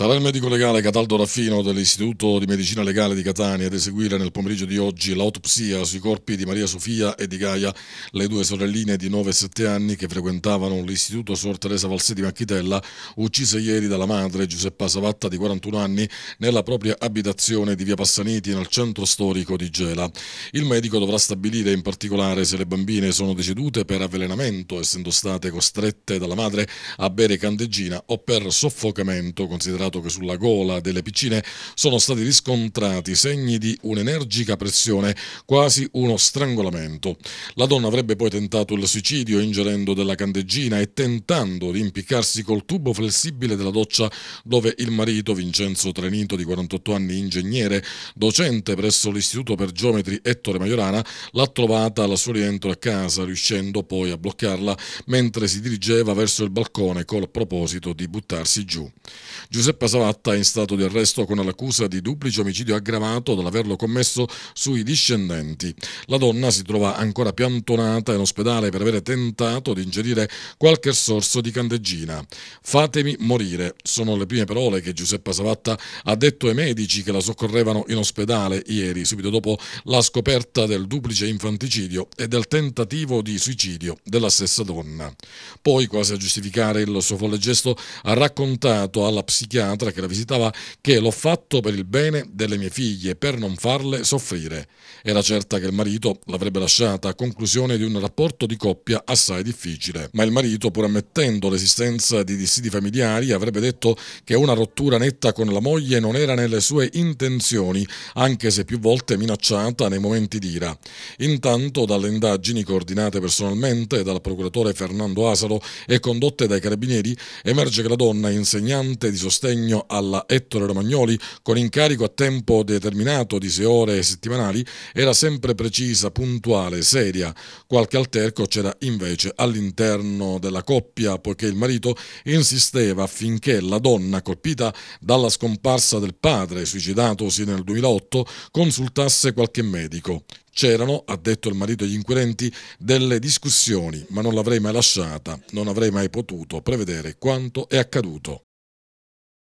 Sarà il medico legale Cataldo Raffino dell'Istituto di Medicina Legale di Catania ad eseguire nel pomeriggio di oggi l'autopsia sui corpi di Maria Sofia e di Gaia, le due sorelline di 9 e 7 anni che frequentavano l'Istituto Sor Teresa Valsetti Macchitella, uccise ieri dalla madre Giuseppa Savatta di 41 anni nella propria abitazione di Via Passaniti nel centro storico di Gela. Il medico dovrà stabilire in particolare se le bambine sono decedute per avvelenamento, essendo state costrette dalla madre a bere candeggina o per soffocamento, considerato dato che sulla gola delle piccine sono stati riscontrati segni di un'energica pressione, quasi uno strangolamento. La donna avrebbe poi tentato il suicidio ingerendo della candeggina e tentando di impiccarsi col tubo flessibile della doccia dove il marito Vincenzo Trenito di 48 anni ingegnere, docente presso l'Istituto per Geometri Ettore Majorana, l'ha trovata al suo rientro a casa, riuscendo poi a bloccarla mentre si dirigeva verso il balcone col proposito di buttarsi giù. Giuseppe Pasavatta è in stato di arresto con l'accusa di duplice omicidio aggravato dall'averlo commesso sui discendenti. La donna si trova ancora piantonata in ospedale per aver tentato di ingerire qualche sorso di candeggina. Fatemi morire, sono le prime parole che Giuseppe Savatta ha detto ai medici che la soccorrevano in ospedale ieri, subito dopo la scoperta del duplice infanticidio e del tentativo di suicidio della stessa donna. Poi, quasi a giustificare il suo folle gesto, ha raccontato alla psichiatra psichiatra che la visitava che l'ho fatto per il bene delle mie figlie, per non farle soffrire. Era certa che il marito l'avrebbe lasciata a conclusione di un rapporto di coppia assai difficile. Ma il marito, pur ammettendo l'esistenza di dissidi familiari, avrebbe detto che una rottura netta con la moglie non era nelle sue intenzioni, anche se più volte minacciata nei momenti di ira. Intanto, dalle indagini coordinate personalmente dal procuratore Fernando Asaro e condotte dai carabinieri, emerge che la donna, insegnante di sostegno, assegno alla Ettore Romagnoli con incarico a tempo determinato di sei ore settimanali era sempre precisa, puntuale, seria. Qualche alterco c'era invece all'interno della coppia poiché il marito insisteva affinché la donna colpita dalla scomparsa del padre, suicidatosi nel 2008, consultasse qualche medico. C'erano, ha detto il marito agli inquirenti, delle discussioni, ma non l'avrei mai lasciata, non avrei mai potuto prevedere quanto è accaduto.